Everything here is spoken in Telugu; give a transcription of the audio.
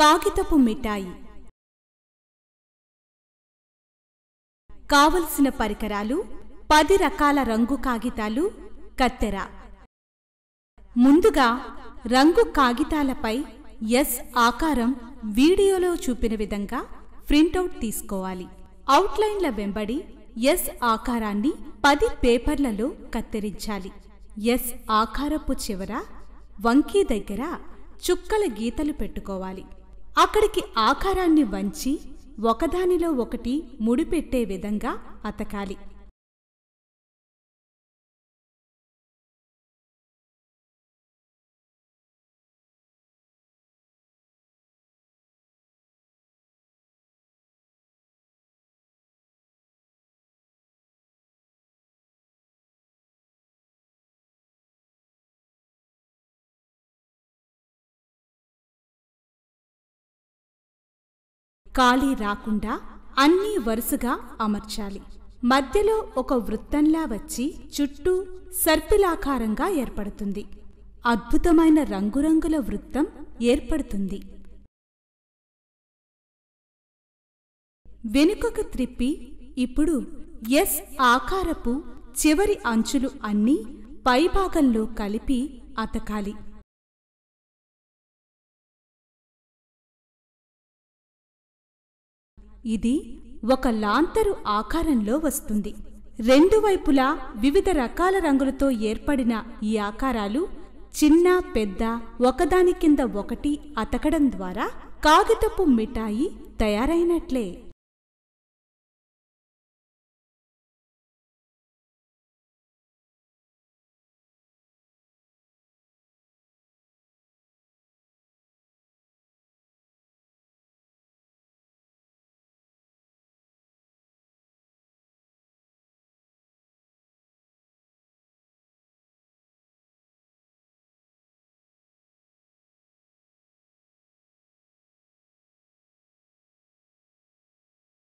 కాగితపు మిఠాయి కావలసిన పరికరాలు పది రకాల రంగు కాగితాలు కత్తెర ముందుగా రంగు కాగితాలపై ఎస్ ఆకారం వీడియోలో చూపిన విధంగా ప్రింటౌట్ తీసుకోవాలి అవుట్లైన్ల వెంబడి ఎస్ ఆకారాన్ని పది పేపర్లలో కత్తిరించాలి ఎస్ ఆకారపు చివర వంకీ దగ్గర చుక్కల గీతలు పెట్టుకోవాలి అక్కడికి ఆకారాన్ని వంచి ఒకదానిలో ఒకటి ముడిపెట్టే విధంగా అతకాలి ఖాళీ రాకుండా అన్నీ వరుసగా అమర్చాలి మధ్యలో ఒక వృత్తంలా వచ్చి చుట్టూ సర్పిలాకారంగా ఏర్పడుతుంది అద్భుతమైన రంగురంగుల వృత్తం ఏర్పడుతుంది వెనుకకు త్రిప్పి ఇప్పుడు ఎస్ ఆకారపు చివరి అంచులు అన్నీ పైభాగంలో కలిపి అతకాలి ఇది ఒక లాంతరు ఆకారంలో వస్తుంది రెండు వైపులా వివిధ రకాల రంగులతో ఏర్పడిన ఈ ఆకారాలు చిన్న పెద్ద ఒకదాని కింద ఒకటి అతకడం ద్వారా కాగితపు మిఠాయి తయారైనట్లే